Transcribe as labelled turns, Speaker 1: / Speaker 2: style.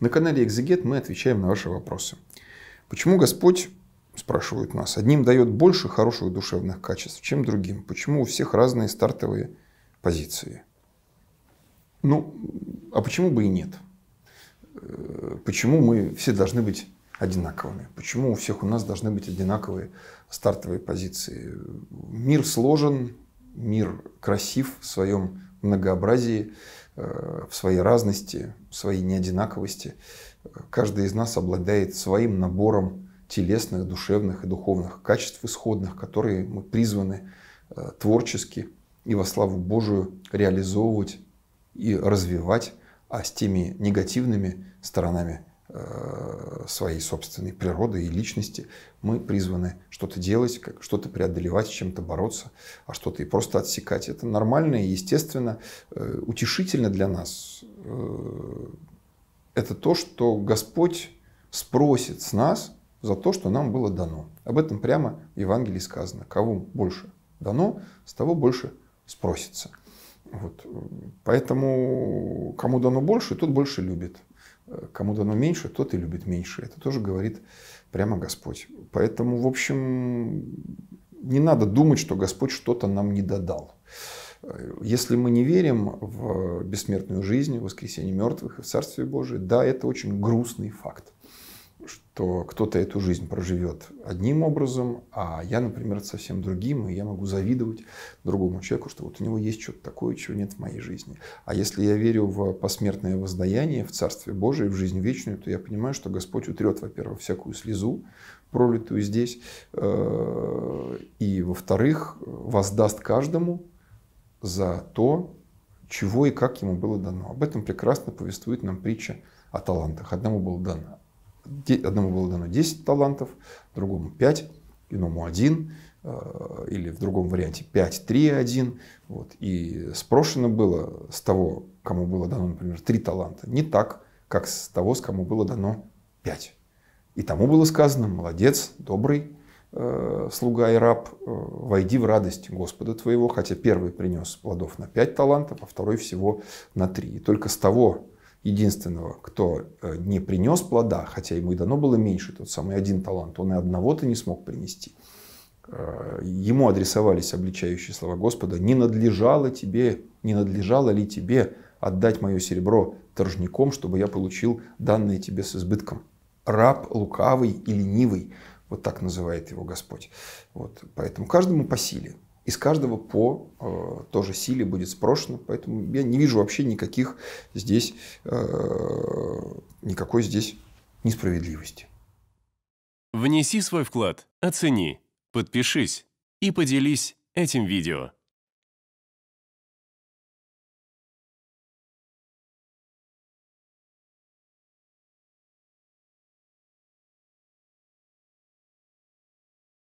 Speaker 1: На канале Экзегет мы отвечаем на ваши вопросы. Почему Господь, спрашивают нас, одним дает больше хороших душевных качеств, чем другим? Почему у всех разные стартовые позиции? Ну, а почему бы и нет? Э, почему мы все должны быть одинаковыми? Почему у всех у нас должны быть одинаковые стартовые позиции? Мир сложен, мир красив в своем многообразии, э, в своей разности, в своей неодинаковости. Каждый из нас обладает своим набором телесных, душевных и духовных качеств исходных, которые мы призваны э, творчески и во славу Божию реализовывать и развивать, а с теми негативными сторонами э, своей собственной природы и личности. Мы призваны что-то делать, что-то преодолевать, с чем-то бороться, а что-то и просто отсекать. Это нормально и естественно, э, утешительно для нас. Э, это то, что Господь спросит с нас за то, что нам было дано. Об этом прямо в Евангелии сказано. Кого больше дано, с того больше спросится. Вот. Поэтому кому дано больше, тот больше любит. Кому дано меньше, тот и любит меньше. Это тоже говорит прямо Господь. Поэтому, в общем, не надо думать, что Господь что-то нам не додал. Если мы не верим в бессмертную жизнь, в воскресение мертвых и в Царствие Божие, да, это очень грустный факт что кто-то эту жизнь проживет одним образом, а я, например, совсем другим, и я могу завидовать другому человеку, что вот у него есть что-то такое, чего нет в моей жизни. А если я верю в посмертное воздаяние, в Царствие Божие, в жизнь вечную, то я понимаю, что Господь утрет, во-первых, всякую слезу, пролитую здесь, э, и, во-вторых, воздаст каждому за то, чего и как ему было дано. Об этом прекрасно повествует нам притча о талантах. Одному было дано, Одному было дано 10 талантов, другому 5, иному 1, э, или в другом варианте 5, 3, 1. Вот. И спрошено было с того, кому было дано, например, 3 таланта, не так, как с того, с кому было дано 5. И тому было сказано, молодец, добрый, э, слуга и раб, э, войди в радость Господа твоего, хотя первый принес плодов на пять талантов, а второй всего на три. И только с того, единственного, кто э, не принес плода, хотя ему и дано было меньше, тот самый один талант, он и одного-то не смог принести. Э, ему адресовались обличающие слова Господа, «Не надлежало тебе, не надлежало ли тебе отдать мое серебро торжником, чтобы я получил данное тебе с избытком?» Раб лукавый и ленивый, вот так называет его Господь. Вот. Поэтому каждому по силе. Из каждого по э, тоже силе будет спрошено, поэтому я не вижу вообще никаких здесь, э, никакой здесь несправедливости. Внеси свой вклад, оцени, подпишись и поделись этим видео.